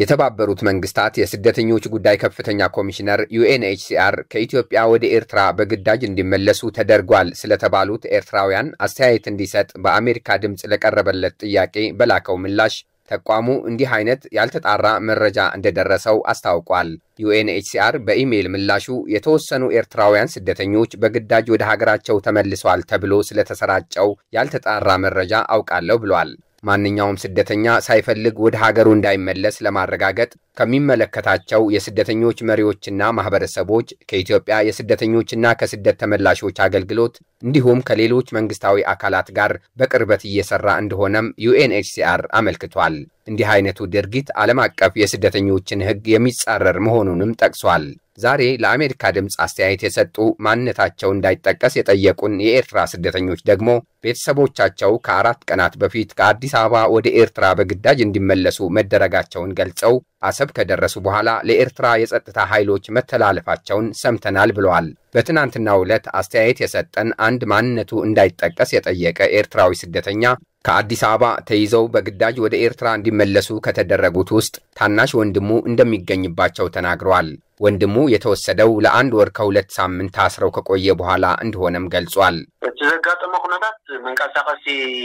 የተባበሩት መንግስታት የስደተኞች ጉዳይ ከፍተኛ ኮሚሽነር ዩኤንኤችሲአር ከኢትዮጵያ ወደ ኤርትራ በግዳጅ እንዲመለሱ ተደርጓል ስለተባሉት ኤርትራውያን አስተያየት እንዲሰጥ በአሜሪካ ድምፅ ለቀረበለት ጥያቄ በላከው ምላሽ ተቋሙ እንዲህ አይነት ያልተጣራ መረጃ እንደደረሰው አስታውቋል። ዩኤንኤችሲአር በኢሜይል ምላሹ የተወሰኑ ኤርትራውያን ስደተኞች በግዳጅ ወደ ሀገራቸው ተመልሰዋል ተብሎ ስለተሰራጨው ያልተጣራ መረጃ አውቃለሁ ብሏል። ማንኛውም ስደተኛ ሳይፈልግ ወደ ሀገሩ እንዳይመለስ ለማረጋገጥ ከሚመለከታቸው የስደተኞች መሪዎችና ማህበረሰቦች ከኢትዮጵያ የስደተኞችና ከስደት ተመላሾች አገልግሎት እንዲሁም ከሌሎች መንግስታዊ አካላት ጋር በቅርበት እየሰራ እንደሆነም ዩኤንኤችሲአር አመልክቷል። እንዲህ አይነቱ ድርጊት ዓለም አቀፍ የስደተኞችን ሕግ የሚጻረር መሆኑንም ጠቅሷል። ዛሬ ለአሜሪካ ድምፅ አስተያየት የሰጡ ማንነታቸው እንዳይጠቀስ የጠየቁን የኤርትራ ስደተኞች ደግሞ ቤተሰቦቻቸው ከአራት ቀናት በፊት ከአዲስ አበባ ወደ ኤርትራ በግዳጅ እንዲመለሱ መደረጋቸውን ገልጸው አሰብ ከደረሱ በኋላ ለኤርትራ የጸጥታ ኃይሎች መተላለፋቸውን ሰምተናል ብለዋል። በትናንትናው ዕለት አስተያየት የሰጠን አንድ ማንነቱ እንዳይጠቀስ የጠየቀ ኤርትራዊ ስደተኛ ከአዲስ አበባ ተይዘው በግዳጅ ወደ ኤርትራ እንዲመለሱ ከተደረጉት ውስጥ ታናሽ ወንድሙ እንደሚገኝባቸው ተናግረዋል። ወንድሙ የተወሰደው ለአንድ ወር ከሁለት ሳምንት ታስረው ከቆየ በኋላ እንደሆነም ገልጿል። ዘጋጠመ ኩነታት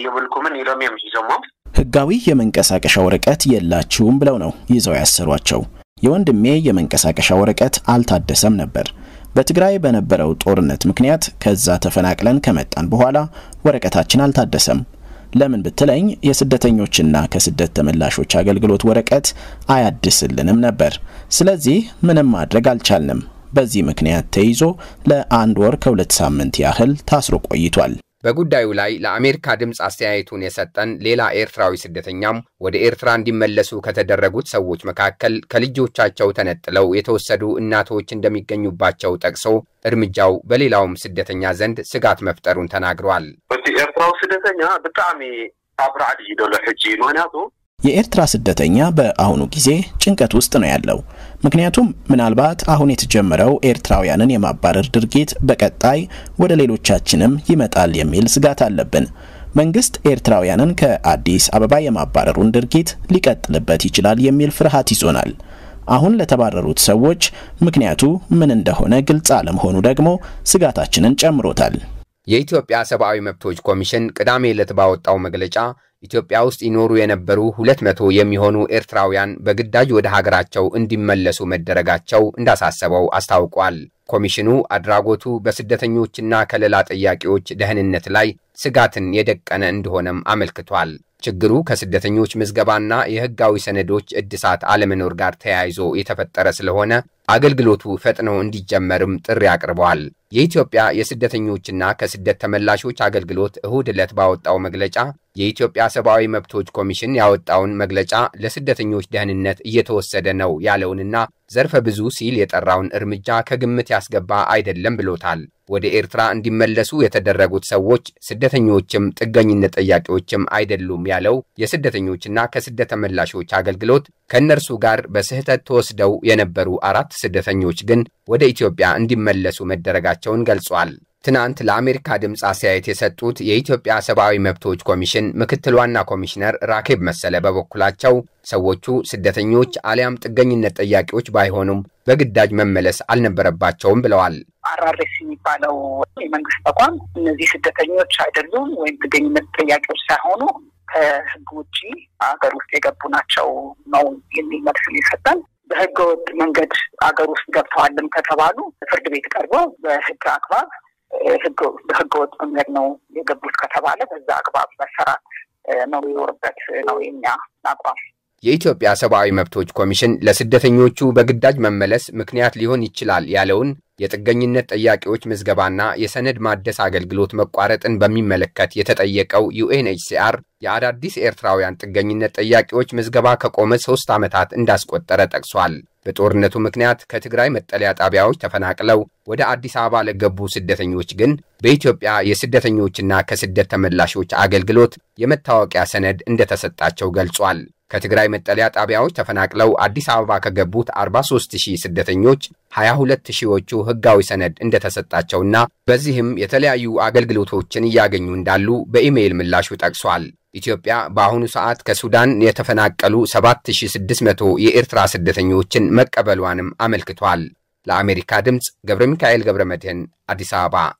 የብልኩምን ኢሎም እዮም ህጋዊ የመንቀሳቀሻ ወረቀት የላችሁም ብለው ነው ይዘው ያሰሯቸው። የወንድሜ የመንቀሳቀሻ ወረቀት አልታደሰም ነበር። በትግራይ በነበረው ጦርነት ምክንያት ከዛ ተፈናቅለን ከመጣን በኋላ ወረቀታችን አልታደሰም። ለምን ብትለኝ የስደተኞችና ከስደት ተመላሾች አገልግሎት ወረቀት አያድስልንም ነበር። ስለዚህ ምንም ማድረግ አልቻልንም። በዚህ ምክንያት ተይዞ ለአንድ ወር ከሁለት ሳምንት ያህል ታስሮ ቆይቷል። በጉዳዩ ላይ ለአሜሪካ ድምፅ አስተያየቱን የሰጠን ሌላ ኤርትራዊ ስደተኛም ወደ ኤርትራ እንዲመለሱ ከተደረጉት ሰዎች መካከል ከልጆቻቸው ተነጥለው የተወሰዱ እናቶች እንደሚገኙባቸው ጠቅሶ እርምጃው በሌላውም ስደተኛ ዘንድ ስጋት መፍጠሩን ተናግሯል። እቲ ኤርትራዊ ስደተኛ ብጣዕሚ ኣብ ራዕዲ ሕጂ ምክንያቱ የኤርትራ ስደተኛ በአሁኑ ጊዜ ጭንቀት ውስጥ ነው ያለው። ምክንያቱም ምናልባት አሁን የተጀመረው ኤርትራውያንን የማባረር ድርጊት በቀጣይ ወደ ሌሎቻችንም ይመጣል የሚል ስጋት አለብን። መንግስት ኤርትራውያንን ከአዲስ አበባ የማባረሩን ድርጊት ሊቀጥልበት ይችላል የሚል ፍርሃት ይዞናል። አሁን ለተባረሩት ሰዎች ምክንያቱ ምን እንደሆነ ግልጽ አለመሆኑ ደግሞ ስጋታችንን ጨምሮታል። የኢትዮጵያ ሰብአዊ መብቶች ኮሚሽን ቅዳሜ ዕለት ባወጣው መግለጫ ኢትዮጵያ ውስጥ ይኖሩ የነበሩ ሁለት መቶ የሚሆኑ ኤርትራውያን በግዳጅ ወደ ሀገራቸው እንዲመለሱ መደረጋቸው እንዳሳሰበው አስታውቋል። ኮሚሽኑ አድራጎቱ በስደተኞችና ከለላ ጠያቂዎች ደህንነት ላይ ስጋትን የደቀነ እንደሆነም አመልክቷል። ችግሩ ከስደተኞች ምዝገባና የሕጋዊ ሰነዶች እድሳት አለመኖር ጋር ተያይዞ የተፈጠረ ስለሆነ አገልግሎቱ ፈጥኖ እንዲጀመርም ጥሪ አቅርበዋል። የኢትዮጵያ የስደተኞችና ከስደት ተመላሾች አገልግሎት እሁድ ዕለት ባወጣው መግለጫ የኢትዮጵያ ሰብአዊ መብቶች ኮሚሽን ያወጣውን መግለጫ ለስደተኞች ደህንነት እየተወሰደ ነው ያለውንና ዘርፈ ብዙ ሲል የጠራውን እርምጃ ከግምት ያስገባ አይደለም ብሎታል። ወደ ኤርትራ እንዲመለሱ የተደረጉት ሰዎች ስደተኞችም ጥገኝነት ጠያቂዎችም አይደሉም ያለው የስደተኞችና ከስደት ተመላሾች አገልግሎት ከእነርሱ ጋር በስህተት ተወስደው የነበሩ አራት ስደተኞች ግን ወደ ኢትዮጵያ እንዲመለሱ መደረጋቸውን ገልጿል። ትናንት ለአሜሪካ ድምፅ አስተያየት የሰጡት የኢትዮጵያ ሰብአዊ መብቶች ኮሚሽን ምክትል ዋና ኮሚሽነር ራኬብ መሰለ በበኩላቸው ሰዎቹ ስደተኞች አሊያም ጥገኝነት ጠያቂዎች ባይሆኑም በግዳጅ መመለስ አልነበረባቸውም ብለዋል። አራሬስ የሚባለው የመንግስት ተቋም እነዚህ ስደተኞች አይደሉም ወይም ጥገኝነት ጠያቂዎች ሳይሆኑ ከህግ ውጭ ሀገር ውስጥ የገቡ ናቸው ነው የሚል መልስ ይሰጣል። በህገ ወጥ መንገድ ሀገር ውስጥ ገብተዋልም ከተባሉ ፍርድ ቤት ቀርበው በህግ አግባብ በህገወጥ መንገድ ነው የገቡት ከተባለ በዛ አግባብ መሰራት ነው ይኖርበት ነው የኛ አቋም። የኢትዮጵያ ሰብአዊ መብቶች ኮሚሽን ለስደተኞቹ በግዳጅ መመለስ ምክንያት ሊሆን ይችላል ያለውን የጥገኝነት ጥያቄዎች ምዝገባና የሰነድ ማደስ አገልግሎት መቋረጥን በሚመለከት የተጠየቀው ዩኤንኤችሲአር የአዳዲስ ኤርትራውያን ጥገኝነት ጥያቄዎች ምዝገባ ከቆመ ሶስት ዓመታት እንዳስቆጠረ ጠቅሷል። በጦርነቱ ምክንያት ከትግራይ መጠለያ ጣቢያዎች ተፈናቅለው ወደ አዲስ አበባ ለገቡ ስደተኞች ግን በኢትዮጵያ የስደተኞችና ከስደት ተመላሾች አገልግሎት የመታወቂያ ሰነድ እንደተሰጣቸው ገልጿል። ከትግራይ መጠለያ ጣቢያዎች ተፈናቅለው አዲስ አበባ ከገቡት 43 ሺህ ስደተኞች 22 ሺዎቹ ህጋዊ ሰነድ እንደተሰጣቸውና በዚህም የተለያዩ አገልግሎቶችን እያገኙ እንዳሉ በኢሜይል ምላሹ ጠቅሷል። ኢትዮጵያ በአሁኑ ሰዓት ከሱዳን የተፈናቀሉ 7600 የኤርትራ ስደተኞችን መቀበሏንም አመልክቷል። ለአሜሪካ ድምፅ ገብረ ሚካኤል ገብረ መድህን አዲስ አበባ